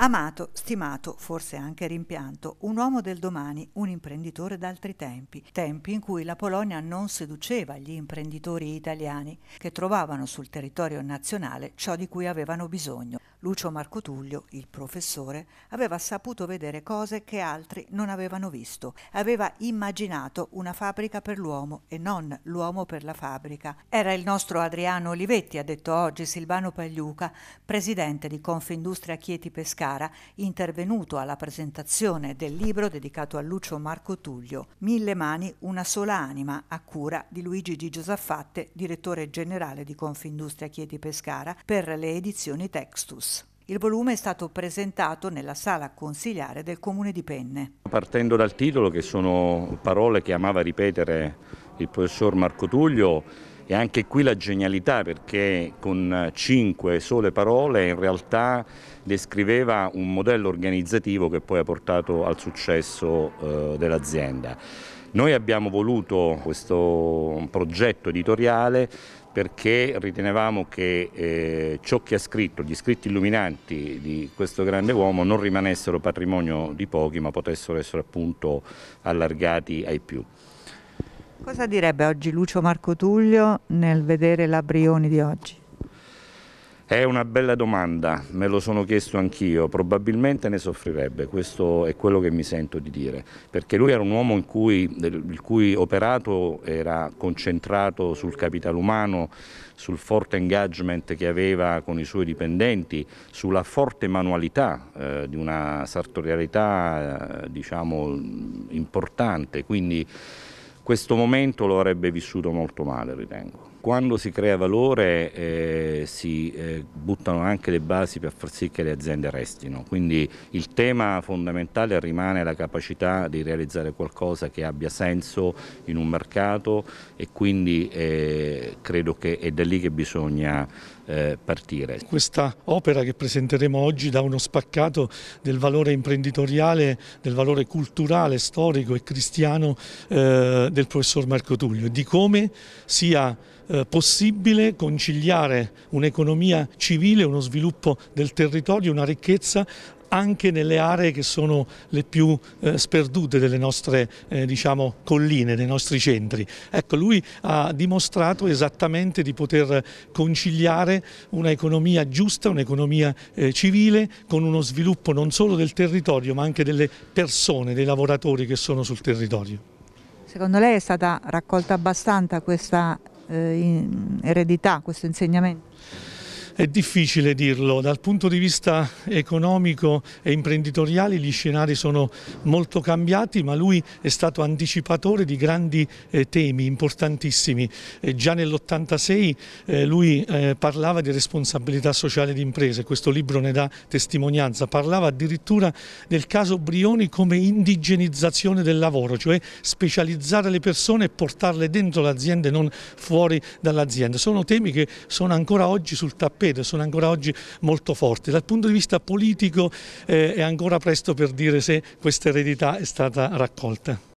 Amato, stimato, forse anche rimpianto, un uomo del domani, un imprenditore d'altri tempi, tempi in cui la Polonia non seduceva gli imprenditori italiani che trovavano sul territorio nazionale ciò di cui avevano bisogno Lucio Marco Tullio, il professore, aveva saputo vedere cose che altri non avevano visto. Aveva immaginato una fabbrica per l'uomo e non l'uomo per la fabbrica. Era il nostro Adriano Olivetti, ha detto oggi Silvano Pagliuca, presidente di Confindustria Chieti Pescara, intervenuto alla presentazione del libro dedicato a Lucio Marco Tullio, Mille mani, una sola anima, a cura di Luigi Di Giosaffatte, direttore generale di Confindustria Chieti Pescara, per le edizioni Textus. Il volume è stato presentato nella sala consigliare del Comune di Penne. Partendo dal titolo, che sono parole che amava ripetere il professor Marco Tullio, e anche qui la genialità perché con cinque sole parole in realtà descriveva un modello organizzativo che poi ha portato al successo eh, dell'azienda. Noi abbiamo voluto questo progetto editoriale perché ritenevamo che eh, ciò che ha scritto, gli scritti illuminanti di questo grande uomo non rimanessero patrimonio di pochi ma potessero essere appunto allargati ai più. Cosa direbbe oggi Lucio Marco Tullio nel vedere la Brioni di oggi? È una bella domanda, me lo sono chiesto anch'io, probabilmente ne soffrirebbe, questo è quello che mi sento di dire, perché lui era un uomo cui, il cui operato era concentrato sul capitale umano, sul forte engagement che aveva con i suoi dipendenti, sulla forte manualità eh, di una sartorialità eh, diciamo, importante, quindi questo momento lo avrebbe vissuto molto male, ritengo. Quando si crea valore eh, si eh, buttano anche le basi per far sì che le aziende restino, quindi il tema fondamentale rimane la capacità di realizzare qualcosa che abbia senso in un mercato e quindi eh, credo che è da lì che bisogna eh, partire. Questa opera che presenteremo oggi dà uno spaccato del valore imprenditoriale, del valore culturale, storico e cristiano eh, del professor Marco Tullio, di come sia eh, eh, possibile conciliare un'economia civile, uno sviluppo del territorio, una ricchezza anche nelle aree che sono le più eh, sperdute delle nostre eh, diciamo, colline, dei nostri centri. Ecco, lui ha dimostrato esattamente di poter conciliare un'economia giusta, un'economia eh, civile, con uno sviluppo non solo del territorio ma anche delle persone, dei lavoratori che sono sul territorio. Secondo lei è stata raccolta abbastanza questa eh, in eredità questo insegnamento? È difficile dirlo, dal punto di vista economico e imprenditoriale gli scenari sono molto cambiati, ma lui è stato anticipatore di grandi eh, temi importantissimi. Eh, già nell'86 eh, lui eh, parlava di responsabilità sociale di imprese, questo libro ne dà testimonianza, parlava addirittura del caso Brioni come indigenizzazione del lavoro, cioè specializzare le persone e portarle dentro l'azienda e non fuori dall'azienda. Sono temi che sono ancora oggi sul tappeto vedo sono ancora oggi molto forti. Dal punto di vista politico eh, è ancora presto per dire se questa eredità è stata raccolta.